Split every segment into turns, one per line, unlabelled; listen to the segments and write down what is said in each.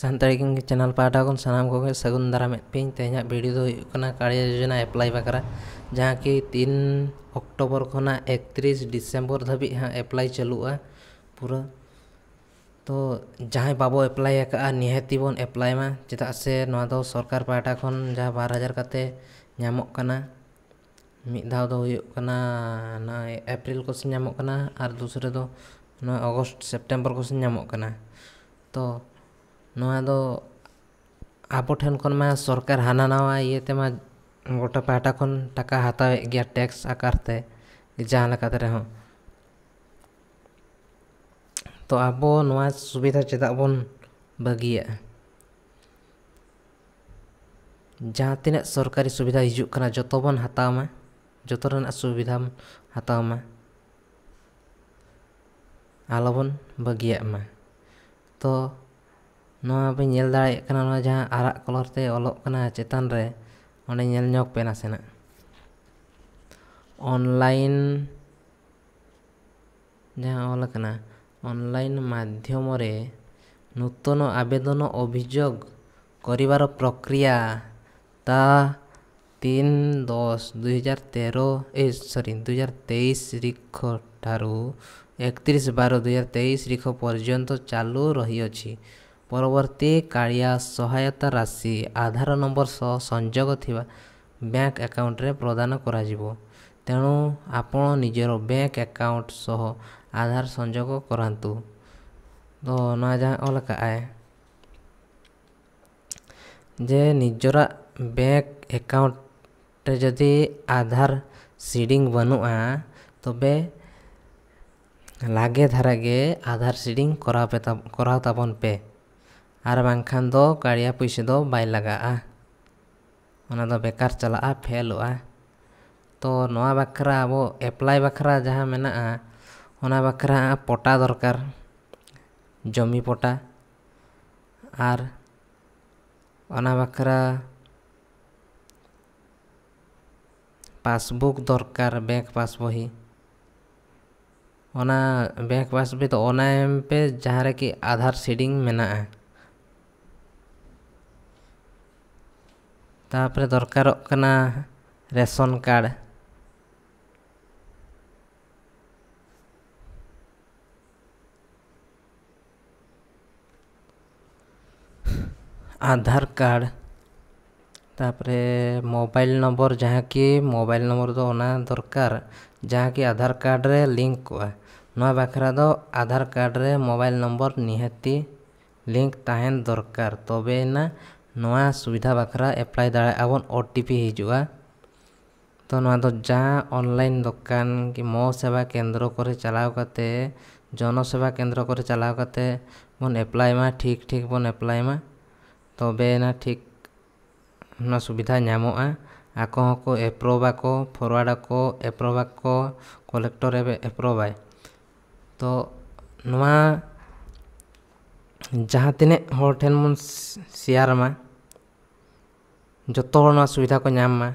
सानी चैनल पाटा को सामान को सगुन दाराम पे तेजा भिडियो दोड़िया योजना एप्लाई बाखरा जहाँ कि तीन अक्टोबर खना एक त्रिस डिसेम्बर धाबी हाँ एप्लाई चालू है पूरा तो जहाँ बाबो एप्लाई अका निहत बन एप्लाई में चेदा से ना सरकार पाटा खन जहाँ बार हजार करते दौ एप्रिल को सेम दूसरे दो अगस्ट सेप्टेम्बर को सेम तो ᱱᱚᱣᱟ ᱫᱚ ᱟᱵᱚ ᱴᱷᱮᱱ ᱠᱷᱚᱱ ᱢᱟ ᱥᱚᱨᱠᱟᱨ ᱦᱟᱱᱟ ᱱᱟᱣᱟ ᱤᱭᱟᱹ ᱛᱮᱢᱟ ᱜᱚᱴᱟ ᱯᱟᱦᱴᱟ ᱠᱷᱚᱱ ᱴᱟᱠᱟ ᱦᱟᱛᱟᱣᱮᱫ ᱜᱮᱭᱟ ᱴᱮᱠᱥ ᱟᱠᱟᱨᱛᱮ ᱡᱟᱦᱟᱸ ᱞᱮᱠᱟᱛᱮ ᱨᱮᱦᱚᱸ ᱛᱚ ᱟᱵᱚ ᱱᱚᱣᱟ ᱥᱩᱵᱤᱫᱷᱟ ᱪᱮᱫᱟᱜ ᱵᱚᱱ ᱵᱟᱹᱜᱤᱭᱟᱜᱼᱟ ᱡᱟᱦᱟᱸ ᱛᱤᱱᱟᱹᱜ ᱥᱚᱨᱠᱟᱨᱤ ᱥᱩᱵᱤᱫᱷᱟ ᱦᱤᱡᱩᱜ ᱠᱟᱱᱟ ᱡᱚᱛᱚ ᱵᱚᱱ ᱦᱟᱛᱟᱣ ᱢᱟ ᱡᱚᱛᱚ ᱨᱮᱱᱟᱜ ᱥᱩᱵᱤᱫᱷᱟᱢ ᱦᱟᱛᱟᱣ ᱢᱟ ᱟᱞᱚᱵᱚᱱ ᱵᱟᱹᱜᱤᱭᱟᱜ ᱢᱟ ᱛᱚ ᱱᱚᱣᱟ ᱵᱟᱹᱧ ᱧᱮᱞ ᱫᱟᱲᱮᱭᱟᱜ ᱠᱟᱱᱟ ᱱᱚᱣᱟ ᱡᱟᱦᱟᱸ ᱟᱨᱟᱜ ᱠᱟᱞᱟᱨ ᱛᱮ ᱚᱞᱚᱜ ᱠᱟᱱᱟ ᱪᱮᱛᱟᱱ ᱨᱮ ᱚᱸᱰᱮ ᱧᱮᱞ ᱧᱚᱜ ᱯᱮ ᱱᱟᱥᱮᱱᱟᱜ ᱚᱱᱞᱟᱭᱤᱱ ᱡᱟᱦᱟᱸ ᱚᱞ ᱟᱠᱟᱱᱟ অনলাইন ମାଧ୍ୟମରେ ନୂତନ ଆବେଦନ ଅଭିଯୋଗ କରିବାର ପ୍ରକ୍ରିୟା ତାହା ତିନି ଦଶ ଦୁଇହଜାର ତେର ଏ ସରି ଦୁଇହଜାର ତେଇଶ ତାରିଖ ଠାରୁ ଏକତିରିଶ ବାର ଦୁଇହଜାର ତେଇଶ ତାରିଖ ପର୍ଯ୍ୟନ୍ତ ଚାଲୁ ରହିଅଛି ପରବର୍ତ୍ତୀ କାଳିଆ ସହାୟତା ରାଶି ଆଧାର ନମ୍ବର ସହ ସଂଯୋଗ ଥିବା ବ୍ୟାଙ୍କ ଆକାଉଣ୍ଟରେ ପ୍ରଦାନ କରାଯିବ ତେଣୁ ଆପଣ ନିଜର ବ୍ୟାଙ୍କ ଆକାଉଣ୍ଟ ସହ ଆଧାର ସଂଯୋଗ କରାନ୍ତୁ ᱛᱚ ᱱᱚᱣᱟ ᱡᱟᱦᱟᱸ ᱚᱞ ᱠᱟᱜᱼᱟᱭ ᱡᱮ ᱱᱤᱡᱮᱨᱟᱜ ᱵᱮᱝᱠ ᱮᱠᱟᱣᱩᱱᱴ ᱨᱮ ᱡᱩᱫᱤ ᱟᱫᱷᱟᱨ ᱥᱤᱰᱤᱝ ᱵᱟᱹᱱᱩᱜᱼᱟ ᱛᱚᱵᱮ ᱞᱟᱜᱮ ᱫᱷᱟᱨᱟ ᱜᱮ ᱟᱫᱷᱟᱨ ᱥᱤᱰᱤᱝ ᱠᱚᱨᱟᱣ ᱯᱮ ᱠᱚᱨᱟᱣ ᱛᱟᱵᱚᱱ ᱯᱮ और बाखान दो गाड़िया पैसे दो बै लगा बेकार चला फेल तो नवा बखरा अब एप्लाई बखरा जहाँ मेना उना बखरा पटा दरकार जमी पटा और उना बखरा पासबुक दरकार बैंक पास बही ओना बैंक पास तो ओना पे जहाँ कि आधार सीडिंग मेना है तापर दरकार ᱠᱟᱱᱟ कार्ड आधार कार्ड तापर मोबाइल नंबर जहाँ कि मोबाइल नंबर तो ना दरकार जहाँ कि आधार कार्ड रे लिंक को ना बाखरा तो आधार कार्ड रे मोबाइल नंबर निहती लिंक तहन दरकार तबे तो ना ᱱᱚᱣᱟ ᱥᱩᱵᱤᱫᱷᱟ ᱵᱟᱠᱷᱨᱟ ᱮᱯᱞᱟᱭ ᱫᱟᱲᱮᱭᱟᱜᱼᱟ ᱵᱚᱱ ᱳ ᱴᱤ ᱯᱤ ᱦᱤᱡᱩᱜᱼᱟ ᱛᱚ ᱱᱚᱣᱟ ᱫᱚ ᱡᱟᱦᱟᱸ ᱚᱱᱞᱟᱭᱤᱱ ᱫᱚᱠᱟᱱ ᱠᱤ ᱢᱚ ᱥᱮᱵᱟ ᱠᱮᱱᱫᱨᱚ ᱠᱚᱨᱮ ᱪᱟᱞᱟᱣ ᱠᱟᱛᱮ ᱡᱚᱱᱚ ᱥᱮᱵᱟ ᱠᱮᱱᱫᱨᱚ ᱠᱚᱨᱮ ᱪᱟᱞᱟᱣ ᱠᱟᱛᱮ ᱵᱚᱱ ᱮᱯᱞᱟᱭ ᱢᱟ ᱴᱷᱤᱠ ᱴᱷᱤᱠ ᱵᱚᱱ ᱮᱯᱞᱟᱭ ᱢᱟ ᱛᱚᱵᱮᱭᱟᱱᱟ ᱴᱷᱤᱠ ᱱᱚᱣᱟ ᱥᱩᱵᱤᱫᱷᱟ ᱧᱟᱢᱚᱜᱼᱟ ᱟᱠᱚ ᱦᱚᱸᱠᱚ ᱮᱯᱨᱩᱵᱟᱠᱚ ᱯᱷᱚᱨᱣᱟᱨᱰ ᱟᱠᱚ ᱮᱯᱨᱩᱵᱟᱠᱚ ᱠᱚᱞᱮᱠᱴᱚᱨ ᱮᱯᱨᱩᱵᱟᱭ ᱛᱚ ᱱᱚᱣᱟ ᱡᱟᱦᱟᱸ ᱛᱤᱱᱟᱹᱜ ᱦᱚᱲ ᱴᱷᱮᱱ ᱵᱚᱱ ᱥᱮᱭᱟᱨ ᱢᱟ जोड़ना सुविधा को नामा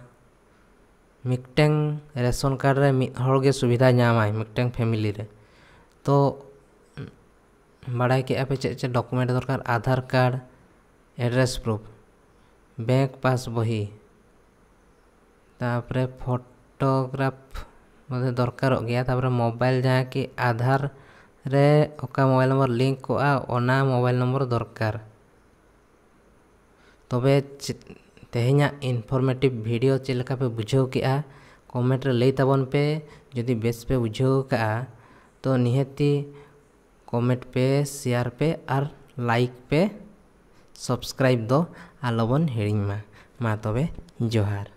मिटे रेशन कार्ड में मिगे सुविधा नामा मिटे फेमिली रे तो बाढ़ के चे चे डॉक्यूमेंट दरकार Aadhaar card address proof bank pass बही तापरे फोटोग्राफ मत दरकार मोबाइल जहाँ कि आधार रे ओका मोबाइल नंबर लिंक को आ ओना मोबाइल नंबर दरकार तबे तेहेन इनफर्मेटिव भिडियो चलका पे बुझे के कमेंट लैताबन पे जदि बेस पे बुझे तो निहति कमेंट पे शेयर पे और लाइक पे सब्सक्राइब दो आलोबन हिड़ी मा मा तबे जोहार